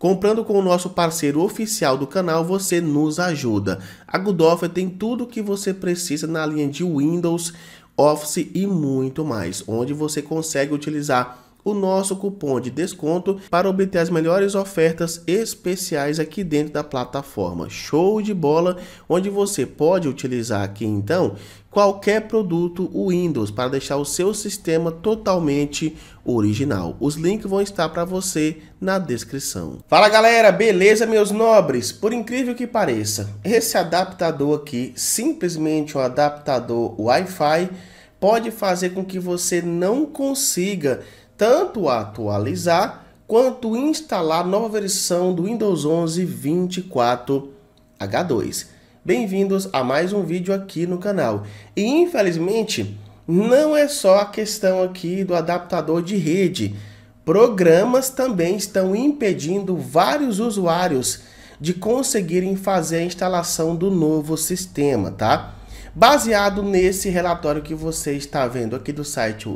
Comprando com o nosso parceiro oficial do canal, você nos ajuda. A Goodoffer tem tudo o que você precisa na linha de Windows, Office e muito mais, onde você consegue utilizar o nosso cupom de desconto para obter as melhores ofertas especiais aqui dentro da plataforma Show de Bola, onde você pode utilizar aqui então qualquer produto Windows para deixar o seu sistema totalmente original. Os links vão estar para você na descrição. Fala galera, beleza meus nobres? Por incrível que pareça, esse adaptador aqui, simplesmente um adaptador Wi-Fi, pode fazer com que você não consiga tanto atualizar quanto instalar nova versão do Windows 11 24H2. Bem-vindos a mais um vídeo aqui no canal. E infelizmente, não é só a questão aqui do adaptador de rede. Programas também estão impedindo vários usuários de conseguirem fazer a instalação do novo sistema, tá? baseado nesse relatório que você está vendo aqui do site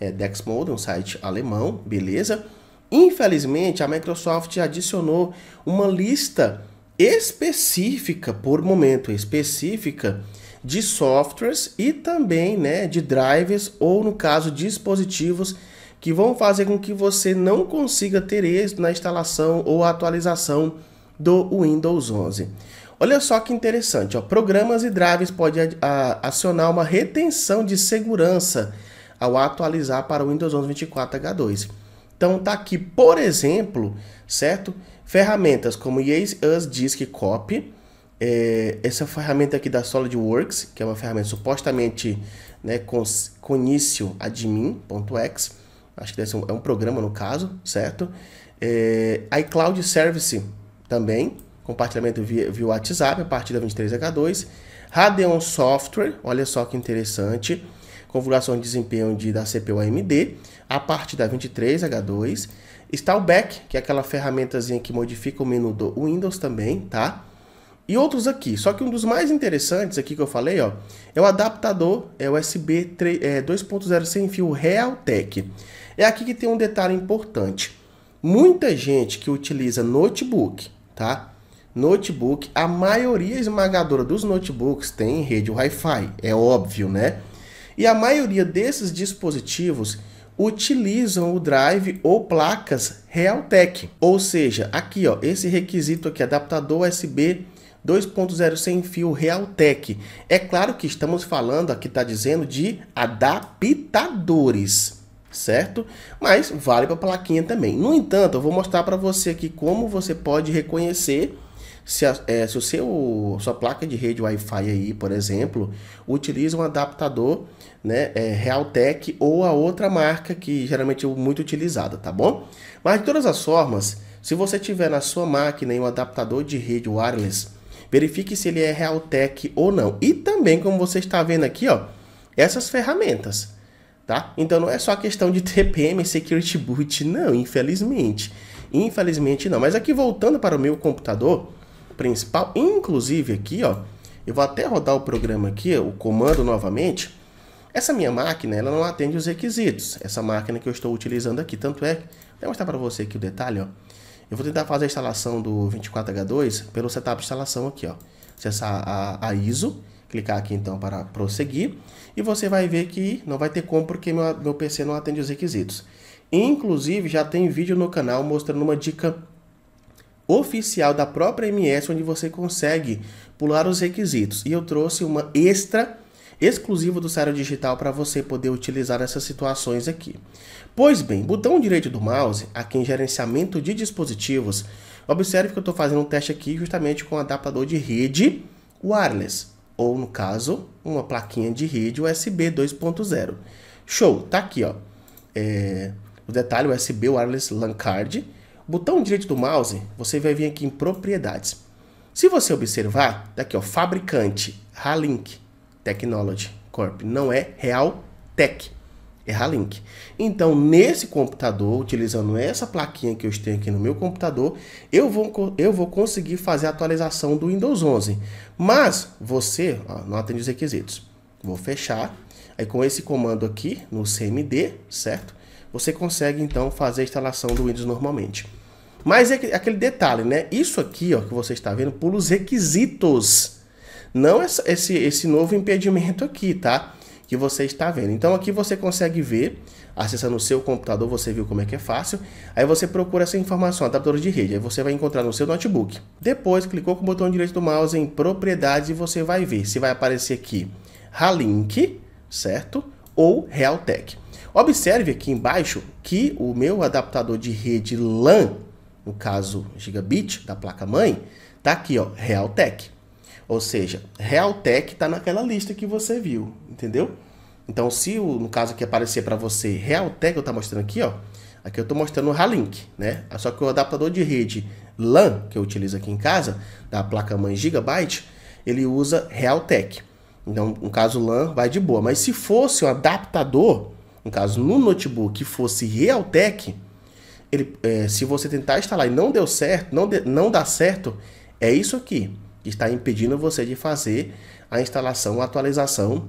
é, Dexmode, um site alemão, beleza? Infelizmente, a Microsoft adicionou uma lista específica, por momento específica, de softwares e também né, de drivers ou, no caso, dispositivos que vão fazer com que você não consiga ter êxito na instalação ou atualização do Windows 11. Olha só que interessante, ó. programas e drives podem acionar uma retenção de segurança ao atualizar para o Windows 11 24H2. Então tá aqui, por exemplo, certo? Ferramentas como Yes Us Disk Copy, é, essa ferramenta aqui da SolidWorks, que é uma ferramenta supostamente né, com, com início admin.exe, acho que deve um, é um programa no caso, certo? É, iCloud Service também, compartilhamento via, via WhatsApp, a partir da 23H2. Radeon Software, olha só que interessante, configuração de desempenho de, da CPU AMD, a partir da 23H2. Stallback, que é aquela ferramentazinha que modifica o menu do Windows também, tá? E outros aqui, só que um dos mais interessantes aqui que eu falei, ó, é o adaptador é USB é, 2.0 sem fio Realtek. É aqui que tem um detalhe importante. Muita gente que utiliza notebook, tá? notebook, a maioria esmagadora dos notebooks tem rede Wi-Fi, é óbvio, né? E a maioria desses dispositivos utilizam o drive ou placas Realtek. Ou seja, aqui ó, esse requisito aqui, adaptador USB 2.0 sem fio Realtek. É claro que estamos falando, aqui está dizendo, de adaptadores, certo? Mas vale para plaquinha também. No entanto, eu vou mostrar para você aqui como você pode reconhecer se a é, se o seu, sua placa de rede Wi-Fi aí, por exemplo, utiliza um adaptador né, é, Realtek ou a outra marca que geralmente é muito utilizada, tá bom? Mas de todas as formas, se você tiver na sua máquina um adaptador de rede wireless, verifique se ele é Realtek ou não. E também, como você está vendo aqui, ó, essas ferramentas. Tá? Então não é só questão de TPM Security Boot, não, infelizmente. Infelizmente não. Mas aqui voltando para o meu computador, principal. Inclusive aqui, ó, eu vou até rodar o programa aqui, o comando novamente. Essa minha máquina, ela não atende os requisitos. Essa máquina que eu estou utilizando aqui, tanto é, vou mostrar para você aqui o detalhe, ó. Eu vou tentar fazer a instalação do 24H2 pelo setup de instalação aqui, ó. Acessar a, a ISO, clicar aqui então para prosseguir e você vai ver que não vai ter como porque meu, meu PC não atende os requisitos. Inclusive já tem vídeo no canal mostrando uma dica oficial da própria MS, onde você consegue pular os requisitos. E eu trouxe uma extra exclusiva do Cero Digital para você poder utilizar essas situações aqui. Pois bem, botão direito do mouse, aqui em gerenciamento de dispositivos, observe que eu estou fazendo um teste aqui justamente com um adaptador de rede wireless, ou no caso, uma plaquinha de rede USB 2.0. Show, tá aqui ó. É, o detalhe USB wireless LAN card Botão direito do mouse, você vai vir aqui em propriedades. Se você observar, daqui tá ó, fabricante, Halink Technology Corp, não é Real Tech, é Halink. Então, nesse computador, utilizando essa plaquinha que eu tenho aqui no meu computador, eu vou, eu vou conseguir fazer a atualização do Windows 11. Mas, você, ó, não atende os requisitos. Vou fechar. Aí, com esse comando aqui, no CMD, certo? Você consegue, então, fazer a instalação do Windows normalmente. Mas é aquele detalhe, né? Isso aqui, ó, que você está vendo, pula os requisitos. Não esse, esse novo impedimento aqui, tá? Que você está vendo. Então aqui você consegue ver, acessando o seu computador, você viu como é que é fácil. Aí você procura essa informação, adaptador de rede. Aí você vai encontrar no seu notebook. Depois, clicou com o botão direito do mouse em propriedades e você vai ver se vai aparecer aqui Halink, certo? Ou Realtek. Observe aqui embaixo que o meu adaptador de rede LAN no caso gigabit da placa mãe, tá aqui, ó, Realtek. Ou seja, Realtek está naquela lista que você viu, entendeu? Então, se o, no caso aqui aparecer para você Realtek, eu tá mostrando aqui, ó, aqui eu estou mostrando o Ralink, né? Só que o adaptador de rede LAN que eu utilizo aqui em casa, da placa mãe Gigabyte, ele usa Realtek. Então, no caso LAN vai de boa, mas se fosse um adaptador, no caso no notebook que fosse Realtek, ele, é, se você tentar instalar e não deu certo, não, de, não dá certo, é isso aqui que está impedindo você de fazer a instalação, a atualização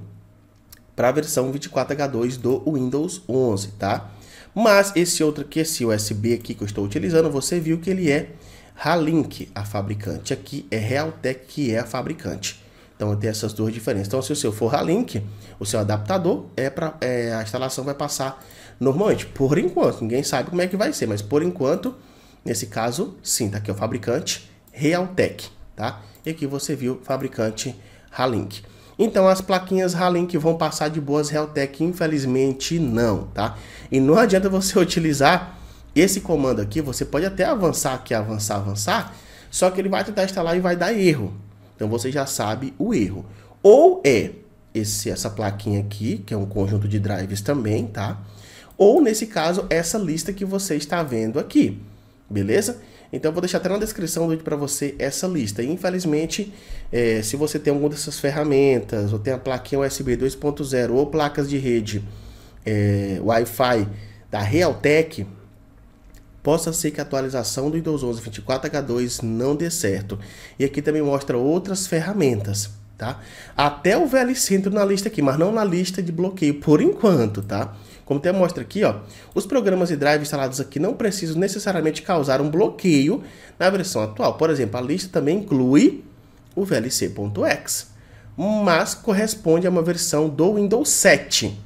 para a versão 24H2 do Windows 11, tá? Mas esse outro aqui, esse USB aqui que eu estou utilizando, você viu que ele é Halink, a fabricante. Aqui é Realtek, que é a fabricante. Então tem essas duas diferenças. Então se o seu for Halink, o seu adaptador é para é, a instalação vai passar Normalmente, por enquanto, ninguém sabe como é que vai ser, mas por enquanto, nesse caso, sim, tá aqui o fabricante Realtek, tá? E aqui você viu fabricante Halink. Então as plaquinhas Halink vão passar de boas Realtek, infelizmente não, tá? E não adianta você utilizar esse comando aqui, você pode até avançar aqui, avançar, avançar, só que ele vai tentar instalar e vai dar erro. Então você já sabe o erro. Ou é esse, essa plaquinha aqui, que é um conjunto de drives também, tá? ou nesse caso essa lista que você está vendo aqui, beleza? Então eu vou deixar até na descrição do vídeo para você essa lista. infelizmente, é, se você tem alguma dessas ferramentas, ou tem a plaquinha USB 2.0 ou placas de rede é, Wi-Fi da Realtek, possa ser que a atualização do Windows 11 24H2 não dê certo. E aqui também mostra outras ferramentas tá? Até o VL Centro na lista aqui, mas não na lista de bloqueio por enquanto, tá? Como até mostra aqui, ó, os programas e drives instalados aqui não precisam necessariamente causar um bloqueio na versão atual. Por exemplo, a lista também inclui o VLC.exe, mas corresponde a uma versão do Windows 7,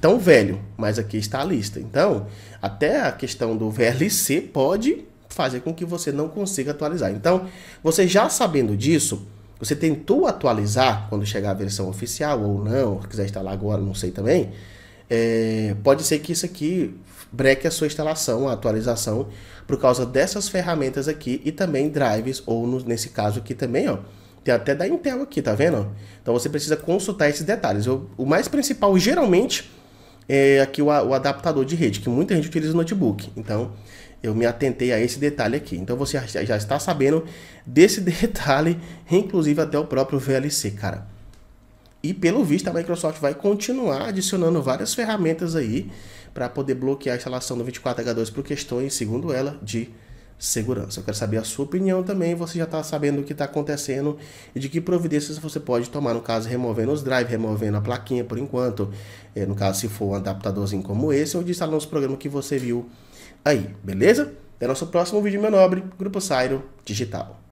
tão velho, mas aqui está a lista. Então, até a questão do VLC pode fazer com que você não consiga atualizar. Então, você já sabendo disso, você tentou atualizar quando chegar a versão oficial ou não, se quiser instalar agora, não sei também. É, pode ser que isso aqui breque a sua instalação, a atualização, por causa dessas ferramentas aqui e também drives, ou no, nesse caso aqui também, ó. Tem até da Intel aqui, tá vendo? Então você precisa consultar esses detalhes. Eu, o mais principal, geralmente, é aqui o, o, adaptador de rede, que muita gente utiliza notebook. Então, eu me atentei a esse detalhe aqui. Então você já está sabendo desse detalhe, inclusive até o próprio VLC, cara. E pelo visto a Microsoft vai continuar adicionando várias ferramentas aí para poder bloquear a instalação do 24H2 por questões, segundo ela, de segurança. Eu quero saber a sua opinião também. Você já está sabendo o que está acontecendo e de que providências você pode tomar, no caso, removendo os drives, removendo a plaquinha por enquanto, é, no caso, se for um adaptadorzinho como esse, ou de instalar os programas que você viu aí, beleza? Até nosso próximo vídeo, meu nobre. Grupo Sairo Digital.